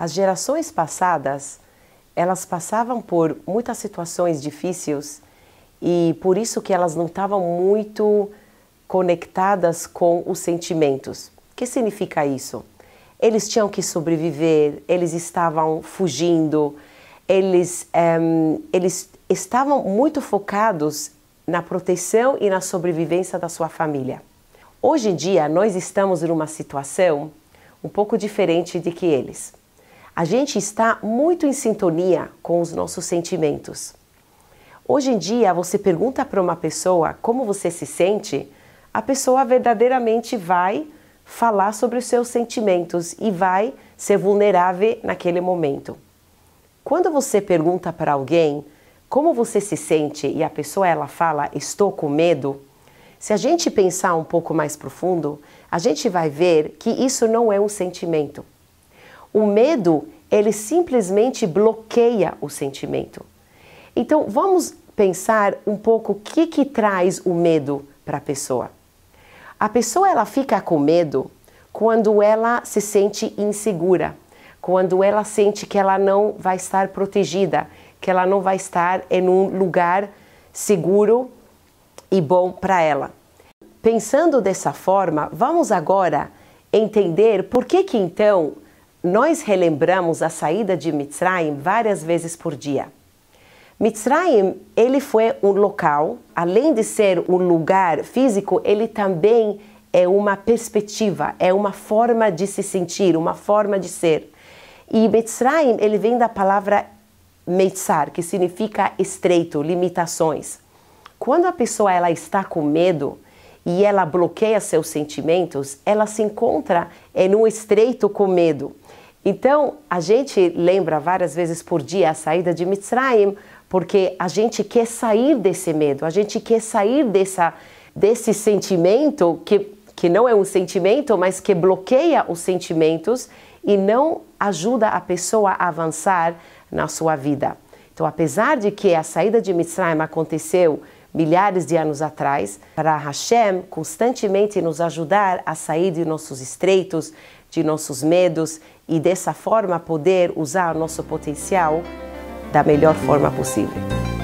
As gerações passadas, elas passavam por muitas situações difíceis e por isso que elas não estavam muito conectadas com os sentimentos. O que significa isso? Eles tinham que sobreviver, eles estavam fugindo, eles, um, eh, eles estavam muito focados na proteção e na sobrevivência da sua família. Hoje em dia, nós estamos numa situação um pouco diferente de que eles a gente está muito em sintonia com os nossos sentimentos. Hoje em dia, você pergunta para uma pessoa como você se sente, a pessoa verdadeiramente vai falar sobre os seus sentimentos e vai ser vulnerável naquele momento. Quando você pergunta para alguém como você se sente e a pessoa ela fala estou com medo, se a gente pensar um pouco mais profundo, a gente vai ver que isso não é um sentimento. O medo, ele simplesmente bloqueia o sentimento. Então, vamos pensar um pouco o que que traz o medo para a pessoa. A pessoa ela fica com medo quando ela se sente insegura, quando ela sente que ela não vai estar protegida, que ela não vai estar em um lugar seguro e bom para ela. Pensando dessa forma, vamos agora entender por que que então nós relembramos a saída de Mitzrayim várias vezes por dia. Mitzrayim, ele foi um local, além de ser um lugar físico, ele também é uma perspectiva, é uma forma de se sentir, uma forma de ser. E Mitzrayim, ele vem da palavra Meitzar, que significa estreito, limitações. Quando a pessoa ela está com medo, e ela bloqueia seus sentimentos, ela se encontra em um estreito com medo. Então, a gente lembra várias vezes por dia a saída de Mitzrayim, porque a gente quer sair desse medo, a gente quer sair dessa, desse sentimento que, que não é um sentimento, mas que bloqueia os sentimentos e não ajuda a pessoa a avançar na sua vida. Então, apesar de que a saída de Mitzrayim aconteceu milhares de anos atrás, para Hashem constantemente nos ajudar a sair de nossos estreitos, de nossos medos e dessa forma poder usar o nosso potencial da melhor forma possível.